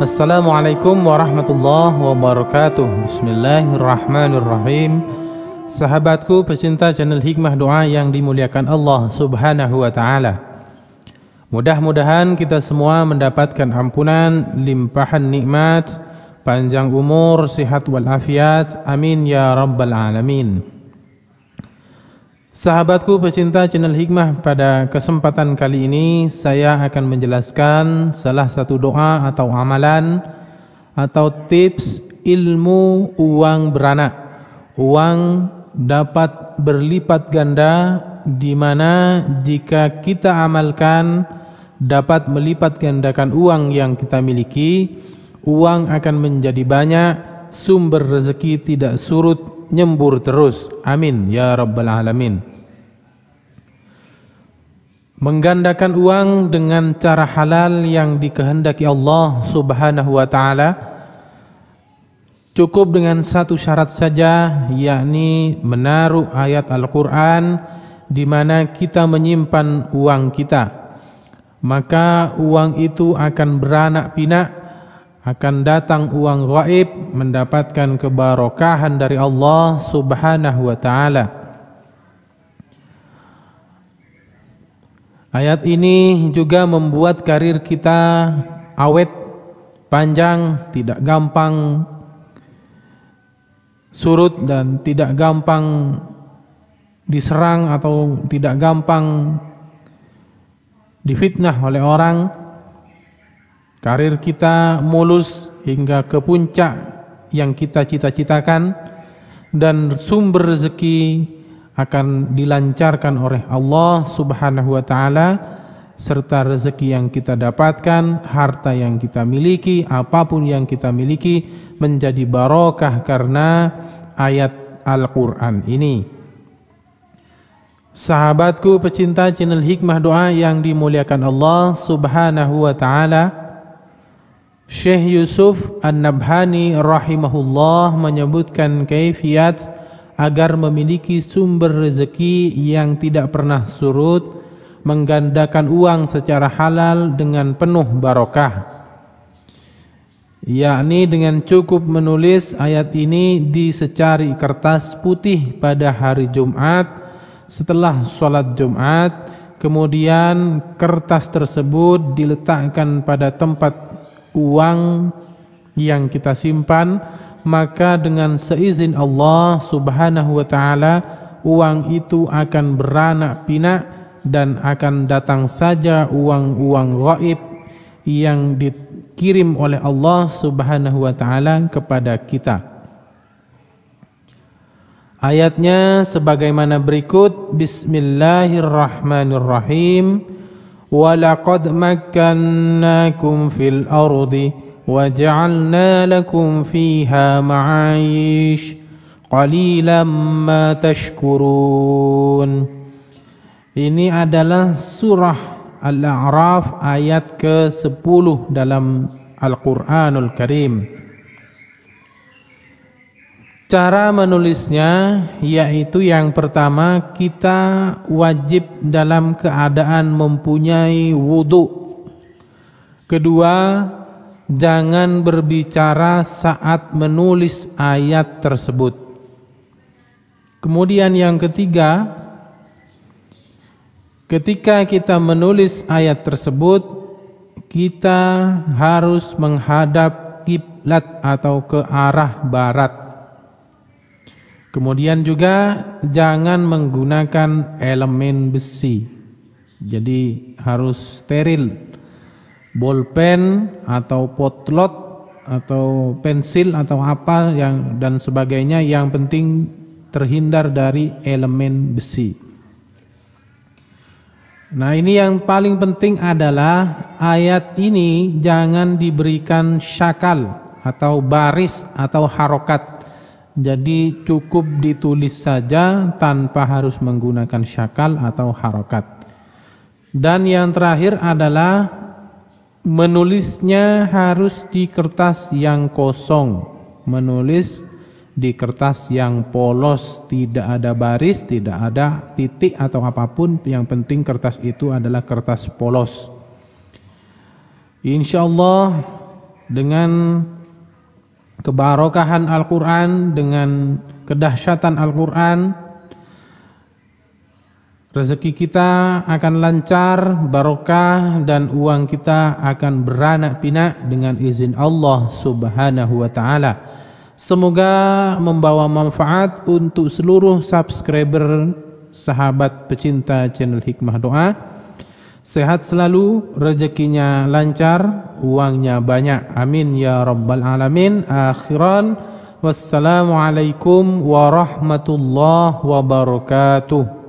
Assalamualaikum warahmatullahi wabarakatuh Bismillahirrahmanirrahim Sahabatku pecinta channel Hikmah Doa yang dimuliakan Allah subhanahu wa ta'ala Mudah-mudahan kita semua mendapatkan ampunan, limpahan nikmat, panjang umur, sihat walafiat Amin ya rabbal alamin Sahabatku pecinta channel Hikmah, pada kesempatan kali ini saya akan menjelaskan salah satu doa atau amalan atau tips ilmu uang beranak. Uang dapat berlipat ganda di mana jika kita amalkan dapat melipat gandakan uang yang kita miliki, uang akan menjadi banyak, sumber rezeki tidak surut nyembur terus. Amin ya rabbal alamin. Menggandakan uang dengan cara halal yang dikehendaki Allah Subhanahu wa taala cukup dengan satu syarat saja yakni menaruh ayat Al-Qur'an di mana kita menyimpan uang kita. Maka uang itu akan beranak pinak akan datang uang gaib mendapatkan kebarokahan dari Allah Subhanahu wa taala. Ayat ini juga membuat karir kita awet, panjang, tidak gampang surut dan tidak gampang diserang atau tidak gampang difitnah oleh orang Karir kita mulus hingga ke puncak yang kita cita-citakan dan sumber rezeki akan dilancarkan oleh Allah Subhanahu wa taala serta rezeki yang kita dapatkan, harta yang kita miliki, apapun yang kita miliki menjadi barokah karena ayat Al-Qur'an ini. Sahabatku pecinta channel Hikmah Doa yang dimuliakan Allah Subhanahu wa taala, Syekh Yusuf An-Nabhani rahimahullah menyebutkan kaifiat agar memiliki sumber rezeki yang tidak pernah surut, menggandakan uang secara halal dengan penuh barokah. Yakni dengan cukup menulis ayat ini di secari kertas putih pada hari Jumat setelah sholat Jumat, kemudian kertas tersebut diletakkan pada tempat uang yang kita simpan maka dengan seizin Allah Subhanahu wa taala uang itu akan beranak pinak dan akan datang saja uang-uang gaib yang dikirim oleh Allah Subhanahu wa taala kepada kita. Ayatnya sebagaimana berikut Bismillahirrahmanirrahim ولقد مكناكم في الأرض وجعلنا لكم فيها معايش قليلا ما تشكرون Ini adalah surah Al-A'raf ayat ke-10 dalam Al-Quranul Karim. Cara menulisnya yaitu yang pertama kita wajib dalam keadaan mempunyai wudhu. Kedua, jangan berbicara saat menulis ayat tersebut. Kemudian yang ketiga, ketika kita menulis ayat tersebut, kita harus menghadap kiblat atau ke arah barat. Kemudian juga jangan menggunakan elemen besi. Jadi harus steril. Bolpen atau potlot atau pensil atau apa yang dan sebagainya yang penting terhindar dari elemen besi. Nah, ini yang paling penting adalah ayat ini jangan diberikan syakal atau baris atau harokat jadi cukup ditulis saja tanpa harus menggunakan syakal atau harokat. Dan yang terakhir adalah menulisnya harus di kertas yang kosong. Menulis di kertas yang polos, tidak ada baris, tidak ada titik atau apapun. Yang penting kertas itu adalah kertas polos. Insya Allah dengan kebarokahan Al-Quran dengan kedahsyatan Al-Quran rezeki kita akan lancar barokah dan uang kita akan beranak pinak dengan izin Allah subhanahu wa ta'ala semoga membawa manfaat untuk seluruh subscriber sahabat pecinta channel Hikmah Doa sehat selalu, rezekinya lancar, uangnya banyak. Amin ya rabbal alamin. Akhiran wassalamualaikum warahmatullahi wabarakatuh.